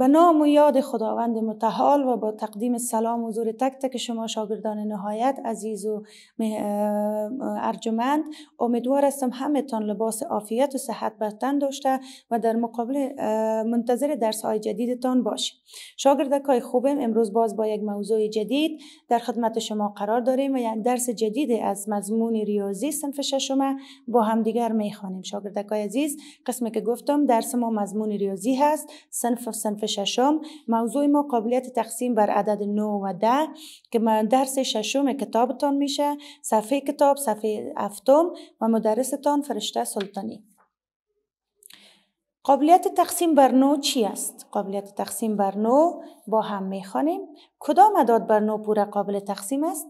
به نام و یاد خداوند متحال و با تقدیم سلام حضور تک تک شما شاگردان نهایت عزیز و ارجمند امیدوار هستم تان لباس عافیت و صحت برتن داشته و در مقابل منتظر درس های جدیدتان شاگردک های خوبم امروز باز با یک موضوع جدید در خدمت شما قرار داریم و یک درس جدید از مضمون ریاضی صنف ششم با همدیگر میخوانیم های عزیز قسمی که گفتم درس ما مضمون ریاضی هست صنف ششم موضوع ما قابلیت تقسیم بر عدد 9 و 10 که ما درس ششم کتابتان میشه صفحه کتاب صفحه هفتم و مدرستان فرشته سلطانی قابلیت تقسیم بر نو چی است؟ قابلیت تقسیم بر نو با هم میخوانیم کدام اعداد بر نو پوره قابل تقسیم است؟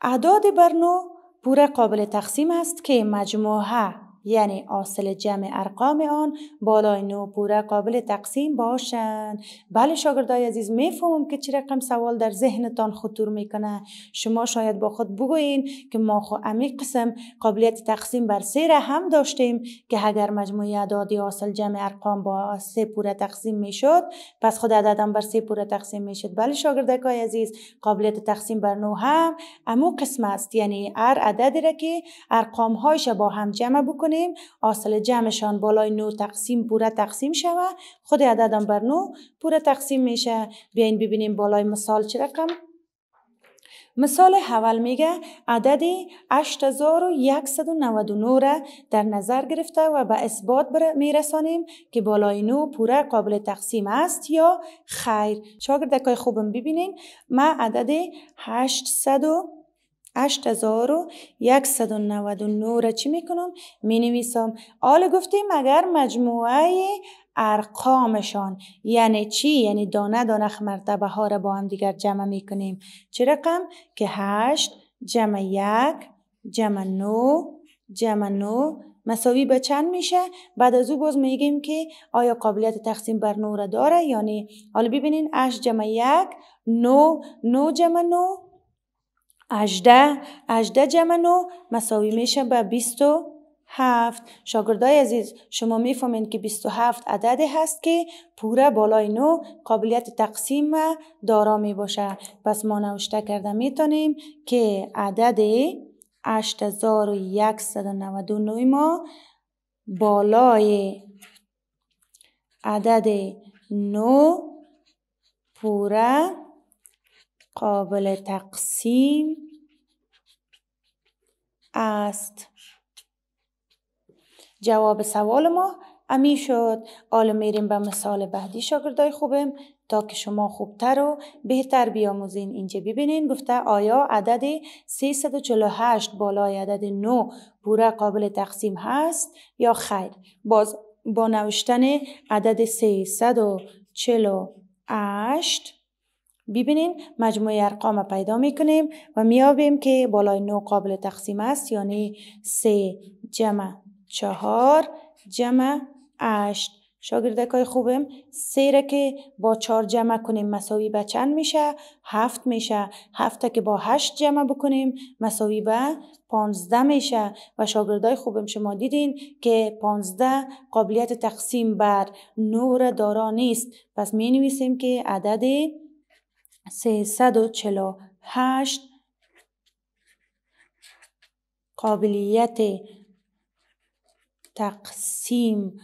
اعداد بر نو پوره قابل تقسیم است که مجموعه یعنی حاصل جمع ارقام آن بالای نو پوره قابل تقسیم باشند بله شاگردای عزیز میفهمم که چه رقم سوال در ذهنتان خطور میکنه شما شاید با خود بگویین که ما خو امی قسم قابلیت تقسیم بر سه هم داشتیم که اگر مجموعه اعداد حاصل جمع ارقام با سه پوره تقسیم میشد پس خود عدد هم بر سه پوره تقسیم میشد بله شاگردکای عزیز قابلیت تقسیم بر نو هم امو قسم است یعنی هر عددی را که ارقام هایش با هم جمع بکنیم کنیم حاصل جمعشان بالای نو تقسیم پوره تقسیم شوه خود عددم بر نو پوره تقسیم میشه بیاین ببینیم بالای مثال چه رقم مثال اول میگه عدد 8199 را در نظر گرفته و به اثبات میرسانیم که بالای نو پوره قابل تقسیم است یا خیر شاگردکای خوبم ببینین ما عدد 800 8199 را چی میکنم؟ می نویسم حالا گفتیم اگر مجموعه ارقامشان یعنی چی؟ یعنی دانه دانه مرتبه ها را با هم دیگر جمع میکنیم چه رقم؟ که 8 جمع یک جمع نو جمع نو مساوی به چند میشه بعد از او باز میگیم که آیا قابلیت تقسیم بر نو را داره یعنی حالا ببینین 8 جمع 1 9 نو جمع نو 18 18 جمع 9 مساوی میشه به 27 شاگردای عزیز شما میفهمید که 27 عدد هست که پوره بالای 9 قابلیت تقسیم دارا میباشه، پس ما نوشته کرده میتونیم که عدد 8199 ما بالای عدد 9 پوره قابل تقسیم است جواب سوال ما امی شد حالا میریم به مثال بعدی شاگردای خوبم تا که شما خوبتر و بهتر بیاموزین اینجا ببینین گفته آیا عدد 348 بالای عدد 9 پوره قابل تقسیم هست یا خیر باز با نوشتن عدد 348 ببینین مجموعه ارقام پیدا میکنیم و میابیم که بالای نو قابل تقسیم است یعنی سه جمع چهار جمع اشت شاگردک های خوبم سه را که با چهار جمع کنیم مساوی به چند میشه؟ هفت میشه. هفته که با هشت جمع بکنیم مساوی به پانزده میشه و شاگردای خوبم شما دیدین که پانزده قابلیت تقسیم بر نو نور دارا نیست. پس می نویسیم که عدد 348 قابلیت تقسیم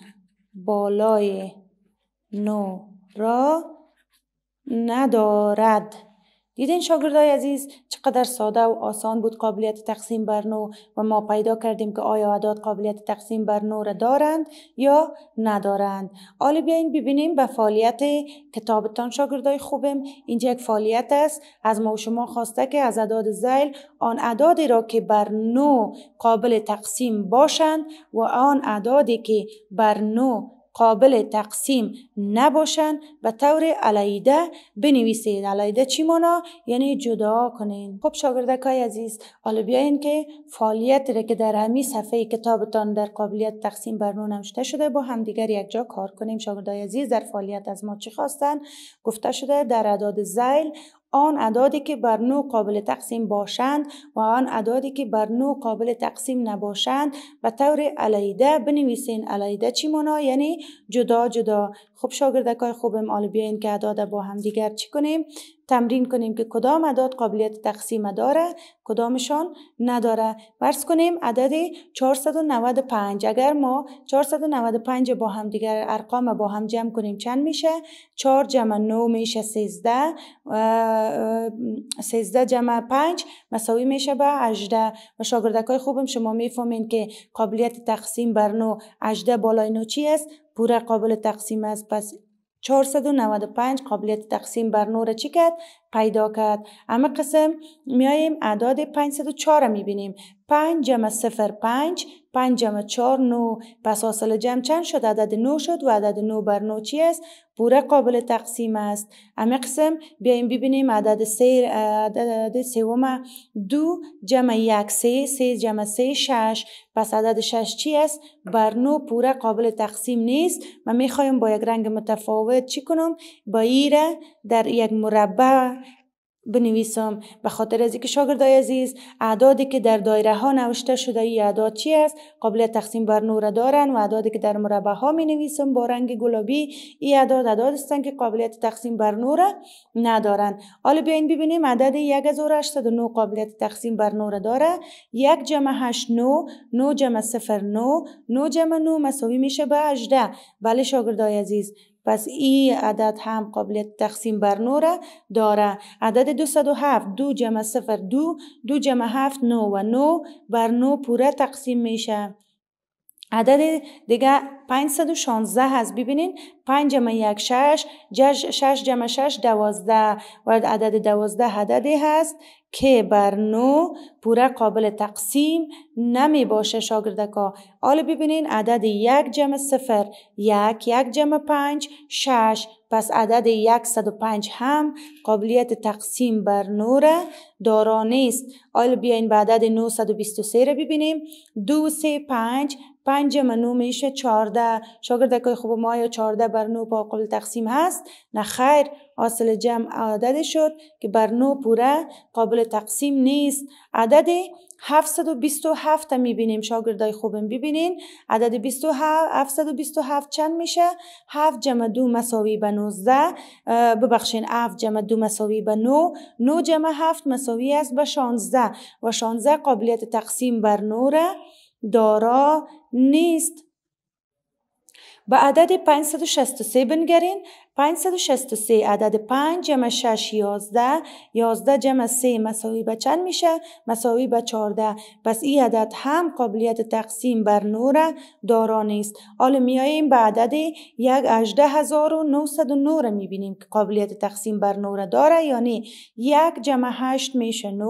بالای نو را ندارد دیدین شاگردای عزیز چقدر ساده و آسان بود قابلیت تقسیم بر نو و ما پیدا کردیم که آیا اعداد قابلیت تقسیم بر نو را دارند یا ندارند حالا بیاین ببینیم به فعالیت کتابتان شاگردای خوبم اینجا یک فعالیت است از ما و شما خواسته که از اعداد زیل آن اعدادی را که بر نو قابل تقسیم باشند و آن اعدادی که بر نو قابل تقسیم نباشن و طور علیده بنویسید علیده چی مانا یعنی جدا کنین خب شاگردکای عزیز حالا بیاین که فعالیت را که در همین صفحه کتابتان در قابلیت تقسیم برنو نوشته شده با همدیگر یک جا کار کنیم شاگردای عزیز در فعالیت از ما چی خواستن گفته شده در اعداد زیل آن عدادی که بر نوع قابل تقسیم باشند و آن عدادی که بر نوع قابل تقسیم نباشند به طور علایده بنویسین علایده چی مانا یعنی جدا جدا خب شاگردکای خوبم حالا بیاین که اعداد با هم دیگر چی کنیم تمرین کنیم که کدام اعداد قابلیت تقسیم داره کدامشان نداره فرض کنیم عدد 495 اگر ما 495 با هم دیگر ارقام با هم جمع کنیم چند میشه 4 جمع 9 میشه 13 13 جمع 5 مساوی میشه به 18 و شاگردکای خوبم شما میفهمین که قابلیت تقسیم بر 9 18 بالای 9 چی است پوره قابل تقسیم است پس 495 قابلیت تقسیم بر نور چی کرد پیدا کرد اما قسم میاییم اعداد 504 رو میبینیم 5 جمع 0 5 5 جمع 4 9 پس حاصل جمع چند شد عدد 9 شد و عدد 9 بر 9 چی است پوره قابل تقسیم است اما قسم بیاییم ببینیم عدد 3 عدد سوم 2 جمع 1 3 3 جمع 3 6 پس عدد 6 چی است بر 9 پوره قابل تقسیم نیست من میخوایم با یک رنگ متفاوت چی کنم با ایره در یک مربع بنویسم به خاطر از اینکه شاگردای عزیز اعدادی که در دایره ها نوشته شده ای اعداد چی است قابل تقسیم بر نور دارن و اعدادی که در مربع ها می نویسم با رنگ گلابی ای اعداد اعداد هستند که قابلیت تقسیم بر نور ندارن حالا بیاین ببینیم عدد 1809 قابلیت تقسیم بر نور داره 1 جمع 8 9 9 جمع 0 9 9 جمع 9 مساوی میشه به 18 بله شاگردای عزیز پس این عدد هم قابلیت تقسیم بر نوره داره عدد 207 دو جمع صفر دو دو جمع هفت نو و نو بر نو پوره تقسیم میشه عدد دیگه 516 هست ببینین 5 جمع 1 6 6 جمع 6 12 و عدد 12 عددی هست که بر 9 پوره قابل تقسیم نمی باشه شاگردکا حالا ببینین عدد 1 جمع 0 1 1 جمع 5 6 پس عدد 105 هم قابلیت تقسیم بر 9 دارا نیست حالا بیاین به عدد 923 را ببینیم 2 3 5 پنج منو میشه چارده که خوب ما یا چارده بر نو با قبل تقسیم هست نه خیر حاصل جمع عدد شد که بر نو پوره قابل تقسیم نیست عدد 727 میبینیم شاگردای خوبم ببینین عدد 27 727 چند میشه 7 جمع 2 مساوی به 19 ببخشین 7 جمع 2 مساوی به 9 9 جمع 7 مساوی است به 16 و 16 قابلیت تقسیم بر 9 دارا نیست به عدد 563 بنگرین 563 عدد 5 جمع 6 11 11 جمع 3 مساوی به چند میشه مساوی به 14 پس این عدد هم قابلیت تقسیم بر نور دارا نیست حالا میاییم به عدد 18909 میبینیم که قابلیت تقسیم بر نور داره یعنی 1 جمع 8 میشه 9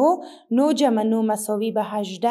9 جمع 9 مساوی به 18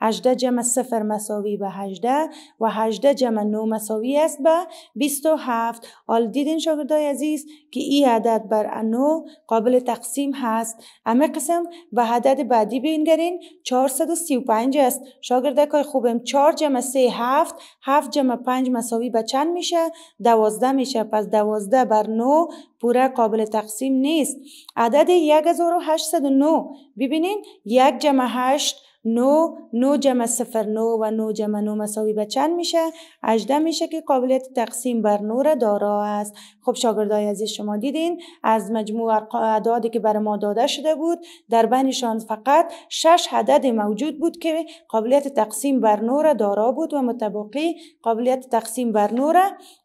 18 جمع 0 مساوی به 18 و 18 جمع 9 مساوی است به 27 حالا دیدین شاگردان دوستای عزیز که این عدد بر انو قابل تقسیم هست همه قسم به عدد بعدی بینگرین 435 است شاگردکای خوبم 4 جمع 3 7 7 جمع 5 مساوی به چند میشه 12 میشه پس 12 بر 9 پوره قابل تقسیم نیست عدد 1809 ببینین 1 جمع 8 9 9 جمع 0 9 و 9 جمع 9 مساوی به چند میشه 18 میشه که قابلیت تقسیم بر 9 را دارا است خب شاگردای عزیز شما دیدین از مجموع اعدادی که بر ما داده شده بود در بینشان فقط 6 عدد موجود بود که قابلیت تقسیم بر 9 را دارا بود و متباقی قابلیت تقسیم بر 9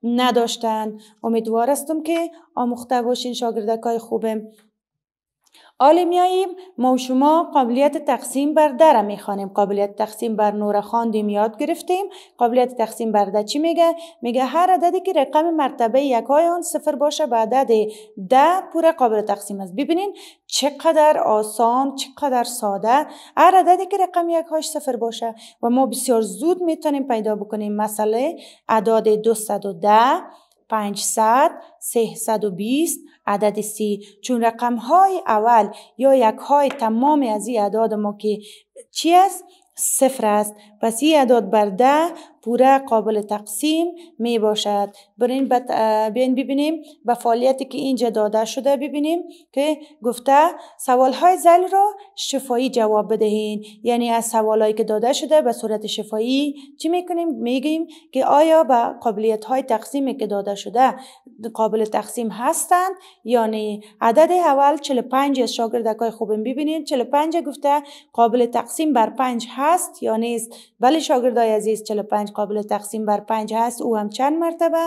نداشتند امیدوارستم که آموخته باشین شاگردکای خوبم میاییم ما و شما قابلیت تقسیم بر در میخوانیم قابلیت تقسیم بر نور خاندیم یاد گرفتیم قابلیت تقسیم بر ده چی میگه میگه هر عددی که رقم مرتبه یکای آن صفر باشه به عدد ده پوره قابل تقسیم است ببینین چقدر آسان چقدر ساده هر عددی که رقم یکهاش صفر باشه و ما بسیار زود میتونیم پیدا بکنیم مسئله اعداد ده. 500 320 عدد سی چون رقم های اول یا یک های تمام از این اعداد ما که چی است صفر است پس این برده بر ده پوره قابل تقسیم می باشد برین بین ببینیم به فعالیتی که اینجا داده شده ببینیم که گفته سوال های زل را شفایی جواب بدهین یعنی از سوال هایی که داده شده به صورت شفایی چی میکنیم میگیم که آیا به قابلیت های تقسیمی که داده شده قابل تقسیم هستند یعنی عدد اول 45 از شاگردکای خوبم ببینید 45 گفته قابل تقسیم بر 5 هست یا نیست ولی بله، شاگردای عزیز 45 قابل تقسیم بر 5 هست او هم چند مرتبه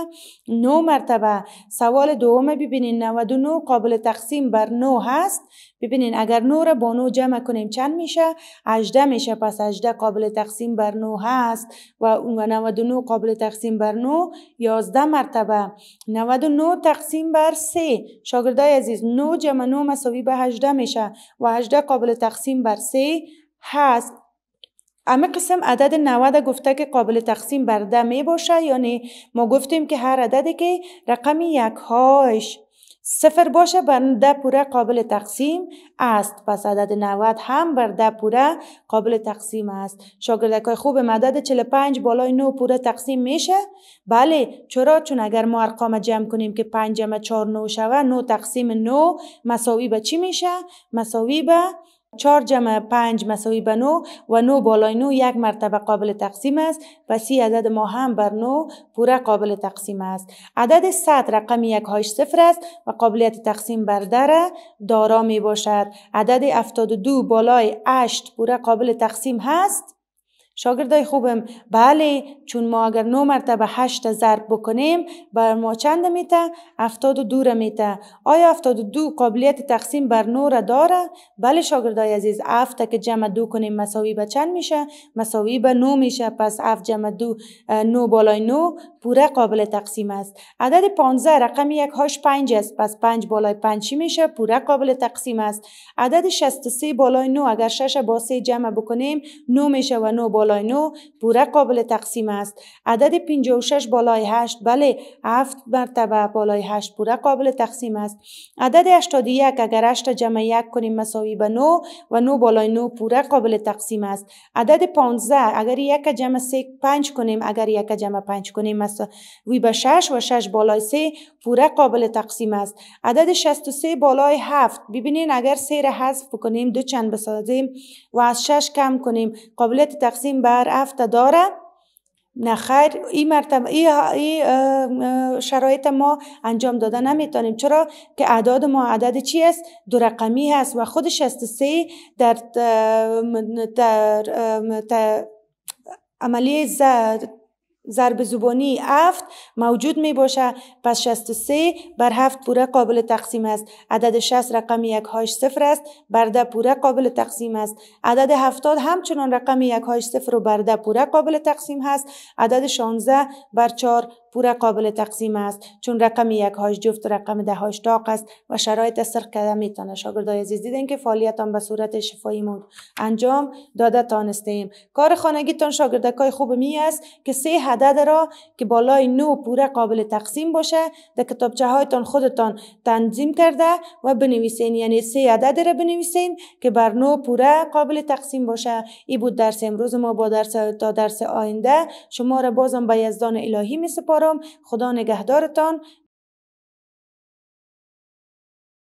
9 مرتبه سوال دوم ببینین 99 قابل تقسیم بر 9 هست ببینین اگر 9 را با 9 جمع کنیم چند میشه 18 میشه پس 18 قابل تقسیم بر 9 هست و 99 قابل تقسیم بر 9 11 مرتبه 99 تقسیم بر 3 شاگردای عزیز 9 جمع 9 مساوی به 18 میشه و 18 قابل تقسیم بر 3 هست اما قسم عدد 90 گفته که قابل تقسیم بر ده می باشه یعنی ما گفتیم که هر عددی که رقم یک هاش صفر باشه بر ده پوره قابل تقسیم است پس عدد 90 هم بر ده پوره قابل تقسیم است شاگردک های خوب مدد 45 بالای 9 پوره تقسیم میشه بله چرا چون اگر ما ارقام جمع کنیم که 5 جمع 4 9 شوه 9 تقسیم 9 مساوی به چی میشه مساوی به چار جمع پنج مساوی به نو و نو بالای نو یک مرتبه قابل تقسیم است و سی عدد ما هم بر 9 پوره قابل تقسیم است عدد صد رقم یک هاش صفر است و قابلیت تقسیم بر در دارا می باشد عدد دو بالای اشت پوره قابل تقسیم هست شاگردای خوبم بله چون ما اگر نو مرتبه هشت ضرب بکنیم بر ما چند میته؟ افتاد و دو را میته آیا افتاد و دو قابلیت تقسیم بر نو را داره؟ بله شاگردای عزیز افت که جمع دو کنیم مساوی به چند میشه؟ مساوی به نو میشه پس افت جمع دو نو بالای نو پوره قابل تقسیم است عدد پانزه رقم یک هاش پنج است پس پنج بالای پنج میشه پوره قابل تقسیم است عدد سی بالای نو اگر شش با سه جمع بکنیم نو میشه و نو بالای بالای 9 قابل تقسیم است عدد 56 بالای 8 بله 7 مرتبه بالای 8 پوره قابل تقسیم است عدد 81 اگر 8 جمع 1 کنیم مساوی به 9 و 9 بالای 9 بله، پوره قابل تقسیم است عدد 15 اگر 1 جمع 3 5 کنیم اگر 1 جمع 5 کنیم مساوی به 6 و 6 بالای 3 پوره قابل تقسیم است عدد 63 بالای 7 ببینین اگر 3 را حذف کنیم دو چند بسازیم و از 6 کم کنیم قابلیت تقسیم این بر هفته داره نه خیر این مرتب ای, شرایط ما انجام داده نمیتونیم چرا که اعداد ما عدد چی است دو رقمی هست و خود 63 در, در, در, در ضرب زبانی افت موجود می باشه پس 63 بر 7 پوره قابل تقسیم است عدد 60 رقم یک هاش صفر است بر ده پوره قابل تقسیم است عدد 70 همچنان رقم یک هاش صفر و بر ده پوره قابل تقسیم هست عدد 16 بر 4 پوره قابل تقسیم است چون رقم یک هاش جفت رقم ده هاش تاق است و شرایط سرخ کرده میتونه شاگردای عزیز دیدن که فعالیتان به صورت شفایی مود انجام داده تانستیم کار خانگیتان شاگردکای خوب می است که سه عدد را که بالای نو پوره قابل تقسیم باشه در کتابچه هایتان خودتان تنظیم کرده و بنویسین یعنی سه عدد را بنویسین که بر نو پوره قابل تقسیم باشه ای بود درس امروز ما با درس تا درس آینده شما را بازم به یزدان الهی می سپارم خدا نگهدارتان